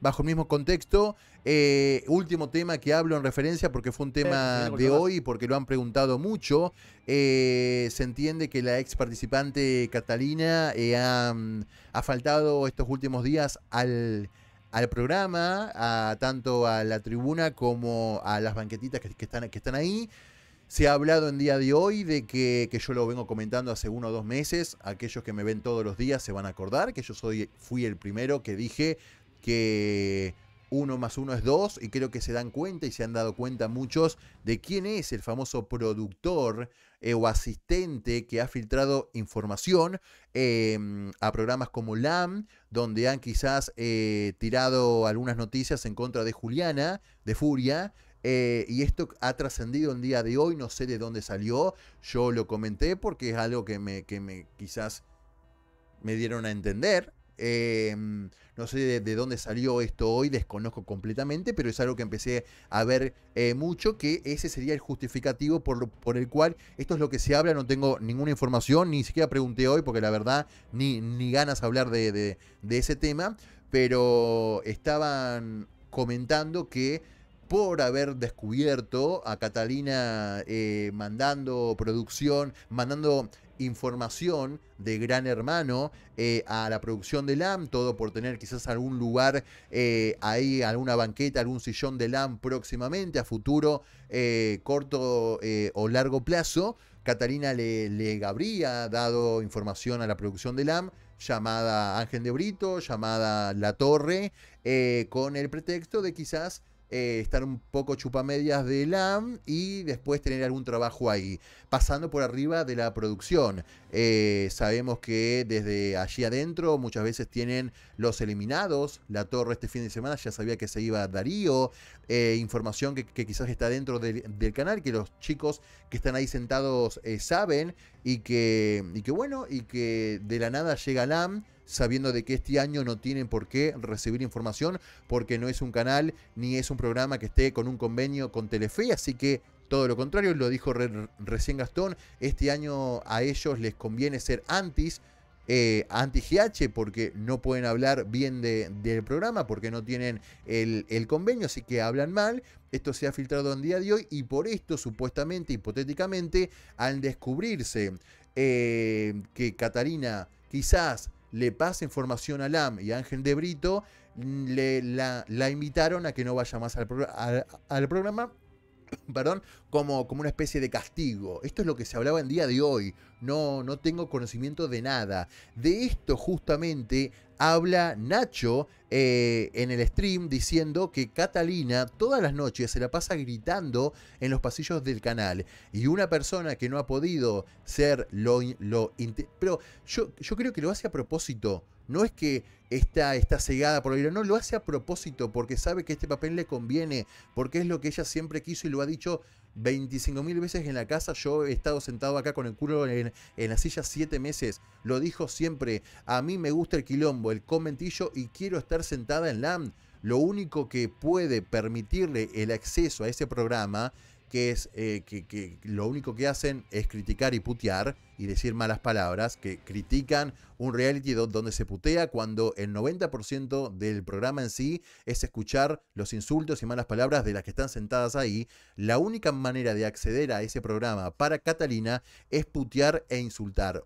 bajo el mismo contexto. Eh, último tema que hablo en referencia porque fue un tema de hoy, porque lo han preguntado mucho. Eh, se entiende que la ex participante Catalina eh, ha, faltado estos últimos días al, programa, a, tanto a la tribuna como a las banquetitas que, están, que están ahí. Se ha hablado en día de hoy de que, que, yo lo vengo comentando hace uno o dos meses. Aquellos que me ven todos los días se van a acordar que yo soy, fui el primero que dije que uno más uno es dos y creo que se dan cuenta y se han dado cuenta muchos de quién es el famoso productor eh, o asistente que ha filtrado información em, a programas como LAM, donde han quizás eh, tirado algunas noticias en contra de Juliana, de Furia, eh, y esto ha trascendido el día de hoy, no sé de dónde salió, yo lo comenté porque es algo que, me, que me quizás me dieron a entender Em, no sé de, dónde salió esto hoy, desconozco completamente, pero es algo que empecé a ver eh, mucho, que ese sería el justificativo por, por, el cual esto es lo que se habla, no tengo ninguna información, ni siquiera pregunté hoy, porque la verdad ni, ni ganas hablar de, ese tema, pero estaban comentando que por haber descubierto a Catalina eh, mandando producción, mandando información de Gran Hermano eh, a la producción de LAM, todo por tener quizás algún lugar eh, ahí, alguna banqueta, algún sillón de LAM próximamente, a futuro, eh, corto o largo plazo. Catalina le, le, habría dado información a la producción de LAM, llamada Ángel de Brito, llamada La Torre, con el pretexto de quizás eh, estar un poco chupamedias de LAM y después tener algún trabajo ahí, pasando por arriba de la producción. Eh, sabemos que desde allí adentro muchas veces tienen los eliminados, la torre este fin de semana ya sabía que se iba Darío, eh, información que, quizás está dentro del, canal, que los chicos que están ahí sentados saben y que, y que bueno, y que de la nada llega LAM sabiendo de que este año no tienen por qué recibir información porque no es un canal ni es un programa que esté con un convenio con Telefe, así que todo lo contrario, lo dijo recién Gastón, este año a ellos les conviene ser antis. Eh, anti-GH porque no pueden hablar bien del programa, porque no tienen el, convenio, así que hablan mal. Esto se ha filtrado en día de hoy y por esto, supuestamente, hipotéticamente, al descubrirse eh, que Catarina quizás le pasa información a Lam y Ángel de Brito, mm, le, la, la, invitaron a que no vaya más al programa perdón, como, como una especie de castigo. Esto es lo que se hablaba en día de hoy. No, no tengo conocimiento de nada. De esto justamente habla Nacho eh, en el stream diciendo que Catalina todas las noches se la pasa gritando en los pasillos del canal. Y una persona que no ha podido ser lo... pero yo, yo creo que lo hace a propósito no es que está, está cegada por la vida, no, lo hace a propósito porque sabe que este papel le conviene, porque es lo que ella siempre quiso y lo ha dicho 25.000 mil veces en la casa. Yo he estado sentado acá con el culo en, la silla siete meses, lo dijo siempre. A mí me gusta el quilombo, el comentillo y quiero estar sentada en LAM. Lo único que puede permitirle el acceso a ese programa, que es eh, que lo único que hacen es criticar y putear y decir malas palabras, que critican un reality donde se putea cuando el 90% del programa en sí es escuchar los insultos y malas palabras de las que están sentadas ahí. La única manera de acceder a ese programa para Catalina es putear e insultar,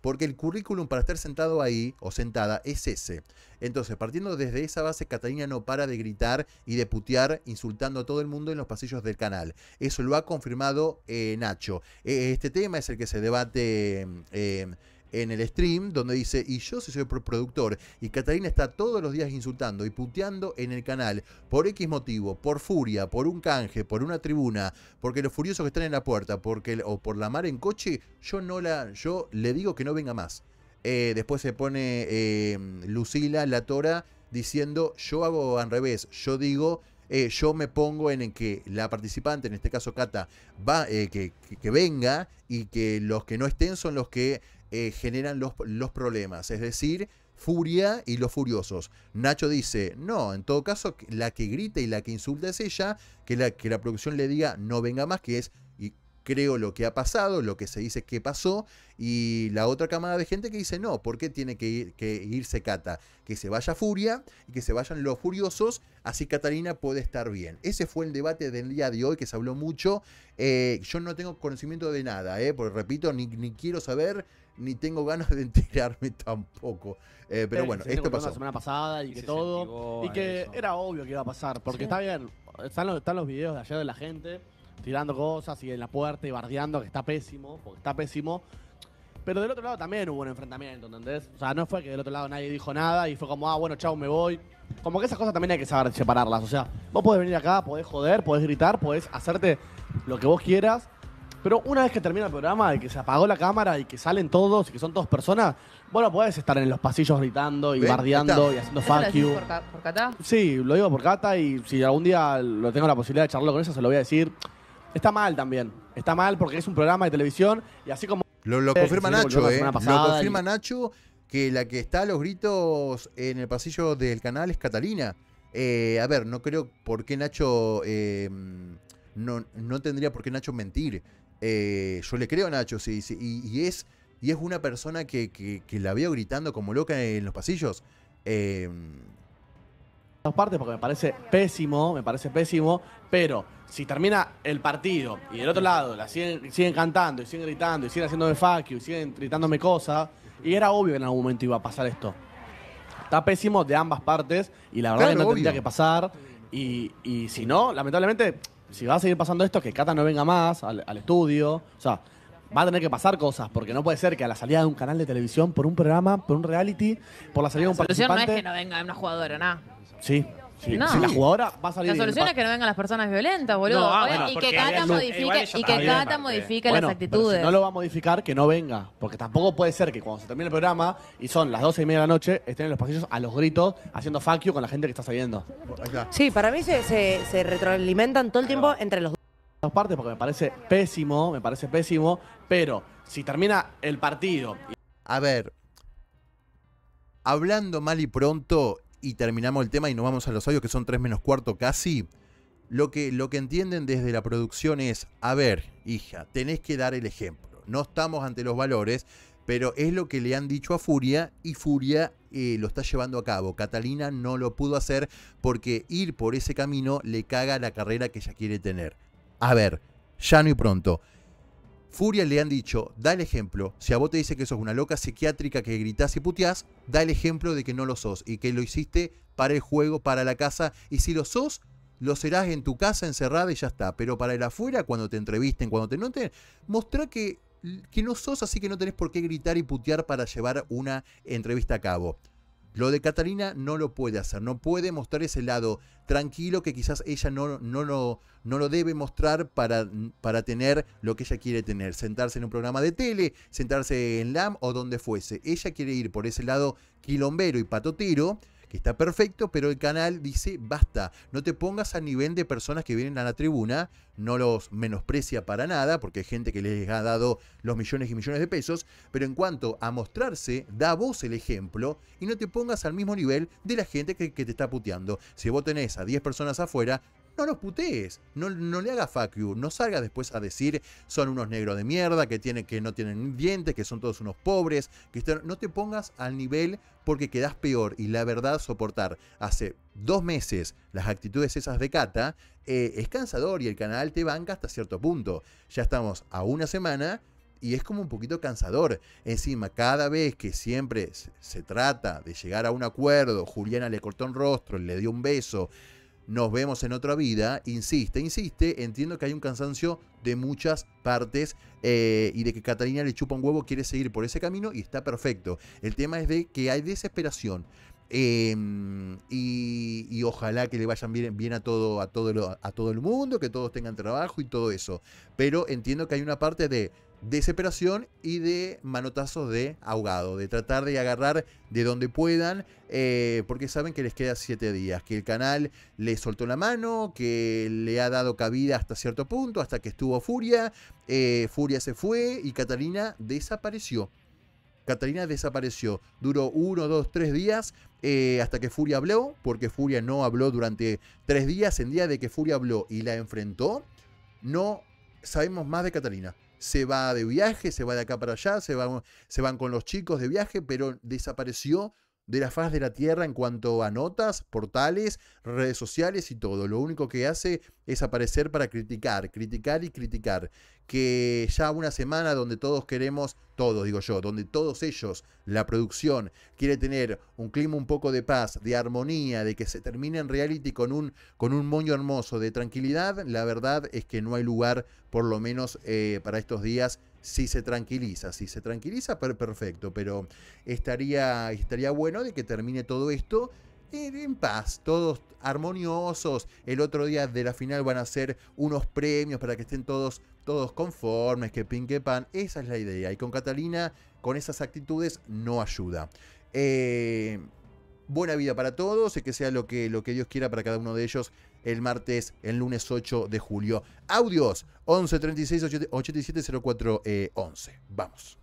porque el currículum para estar sentado ahí o sentada es ese. Entonces, partiendo desde esa base, Catalina no para de gritar y de putear, insultando a todo el mundo en los pasillos del canal. Eso lo ha confirmado eh, Nacho. E, este tema es el que se debate eh, eh, en el stream donde dice, y yo si soy productor, y Catalina está todos los días insultando y puteando en el canal, por X motivo, por furia, por un canje, por una tribuna, porque los furiosos que están en la puerta, porque, o por la mar en coche, yo no la, yo le digo que no venga más. Eh, después se pone Lucila, la Tora, diciendo, yo hago al revés, yo digo eh, yo me pongo en el que la participante, en este caso Cata, va, eh, que, que, venga y que los que no estén son los que eh, generan los, los problemas, es decir, furia y los furiosos. Nacho dice, no, en todo caso, la que grita y la que insulta es ella, que la, que la producción le diga no venga más, que es creo lo que ha pasado, lo que se dice que pasó, y la otra camada de gente que dice no, ¿por qué tiene que, irse Cata? Que se vaya Furia y que se vayan los furiosos, así Catalina puede estar bien. Ese fue el debate del día de hoy que se habló mucho. Eh, yo no tengo conocimiento de nada, eh, porque repito, ni, ni quiero saber ni tengo ganas de enterarme tampoco. Eh, pero, bueno, esto pasó. La semana pasada y, que todo. Y que era obvio que iba a pasar, porque está bien, están los, están los videos de ayer de la gente tirando cosas y en la puerta y bardeando, que está pésimo, porque está pésimo. Pero del otro lado también hubo un enfrentamiento, ¿entendés? O sea, no fue que del otro lado nadie dijo nada y fue como, ah, bueno, chao, me voy. Como que esas cosas también hay que saber separarlas. O sea, vos podés venir acá, podés joder, podés gritar, podés hacerte lo que vos quieras. Pero una vez que termina el programa y que se apagó la cámara y que salen todos y que son todas personas, bueno no podés estar en los pasillos gritando y bardeando y haciendo fuck you. Sí, lo digo por Cata y si algún día lo tengo la posibilidad de charlarlo con ella, se lo voy a decir. Está mal también. Está mal porque es un programa de televisión y así como. Lo, confirma Nacho, eh. lo confirma Nacho que la que está a los gritos en el pasillo del canal es Catalina. Eh, a ver, no creo por qué Nacho. Eh, no, no, tendría por qué Nacho mentir. Eh, yo le creo a Nacho, sí, y, es, y es una persona que, que, que, la veo gritando como loca en los pasillos partes porque me parece pésimo, me parece pésimo, pero si termina el partido y del otro lado la siguen, cantando y siguen gritando y siguen haciéndome fuck y siguen gritándome cosas, y era obvio que en algún momento iba a pasar esto. Está pésimo de ambas partes y la verdad que no tendría que pasar. Y, si no, lamentablemente, si va a seguir pasando esto, que Cata no venga más al, estudio. O sea, va a tener que pasar cosas, porque no puede ser que a la salida de un canal de televisión, por un programa, por un reality, por la salida de un participante... La solución no es que no venga una jugadora, nada. Sí. la jugadora va a salir La solución es que no vengan las personas violentas, boludo. y que Cata modifique, y las actitudes. no lo va a modificar, que no venga. Porque tampoco puede ser que cuando se termine el programa y son las 12 y media de la noche, estén en los pasillos a los gritos haciendo fuck con la gente que está saliendo. Sí, para mí se, retroalimentan todo el tiempo entre los dos. partes porque me parece pésimo, me parece pésimo. Pero si termina el partido A ver, hablando mal y pronto, y terminamos el tema y nos vamos a los audios que son 3 menos cuarto casi. Lo que, lo que entienden desde la producción es, a ver, hija, tenés que dar el ejemplo. No estamos ante los valores, pero es lo que le han dicho a Furia y Furia eh, lo está llevando a cabo. Catalina no lo pudo hacer porque ir por ese camino le caga la carrera que ella quiere tener. A ver, ya no y pronto. Furia le han dicho, da el ejemplo. Si a vos te dice que sos una loca psiquiátrica que gritás y puteás, da el ejemplo de que no lo sos y que lo hiciste para el juego, para la casa. Y si lo sos, lo serás en tu casa encerrada y ya está. Pero para el afuera, cuando te entrevisten, cuando te noten, mostrá que, que no sos así que no tenés por qué gritar y putear para llevar una entrevista a cabo. Lo de Catalina no lo puede hacer, no puede mostrar ese lado tranquilo que quizás ella no, no, lo debe mostrar para, para, tener lo que ella quiere tener, sentarse en un programa de tele, sentarse en LAM o donde fuese. Ella quiere ir por ese lado quilombero y patotero que está perfecto, pero el canal dice, basta, no te pongas al nivel de personas que vienen a la tribuna, no los menosprecia para nada, porque hay gente que les ha dado los millones y millones de pesos, pero en cuanto a mostrarse, da vos el ejemplo y no te pongas al mismo nivel de la gente que, que te está puteando. Si vos tenés a 10 personas afuera, no los putees, no, no le hagas fuck you, no salgas después a decir son unos negros de mierda, que, tienen, que no tienen dientes, que son todos unos pobres, que no te pongas al nivel porque quedas peor y la verdad soportar hace dos meses las actitudes esas de Cata eh, es cansador y el canal te banca hasta cierto punto. Ya estamos a una semana y es como un poquito cansador. Encima, cada vez que siempre se trata de llegar a un acuerdo, Juliana le cortó un rostro, le dio un beso, nos vemos en otra vida, insiste, insiste, entiendo que hay un cansancio de muchas partes eh, y de que Catalina le chupa un huevo, quiere seguir por ese camino y está perfecto. El tema es de que hay desesperación, Em, y, ojalá que le vayan bien, a, todo, a, todo a todo el mundo, que todos tengan trabajo y todo eso. Pero entiendo que hay una parte de desesperación y de manotazos de ahogado, de tratar de agarrar de donde puedan, eh, porque saben que les queda siete días, que el canal le soltó la mano, que le ha dado cabida hasta cierto punto, hasta que estuvo Furia, eh, Furia se fue y Catalina desapareció. Catalina desapareció. Duró uno, dos, tres días eh, hasta que Furia habló, porque Furia no habló durante tres días. En día de que Furia habló y la enfrentó, no sabemos más de Catalina. Se va de viaje, se va de acá para allá, se van con los chicos de viaje, pero desapareció de la faz de la Tierra en cuanto a notas, portales, redes sociales y todo. Lo único que hace es aparecer para criticar, criticar y criticar que ya una semana donde todos queremos, todos digo yo, donde todos ellos, la producción, quiere tener un clima un poco de paz, de armonía, de que se termine en reality con un, con un moño hermoso de tranquilidad, la verdad es que no hay lugar, por lo menos eh, para estos días, si se tranquiliza. Si se tranquiliza, perfecto, pero estaría, estaría bueno de que termine todo esto en, en paz, todos armoniosos. El otro día de la final van a hacer unos premios para que estén todos, todos conformes, que pinque pan. Esa es la idea. Y con Catalina, con esas actitudes, no ayuda. Eh, buena vida para todos y que sea lo que, lo que Dios quiera para cada uno de ellos el martes, el lunes 8 de julio. Audios 11 36 87 04 11. Vamos.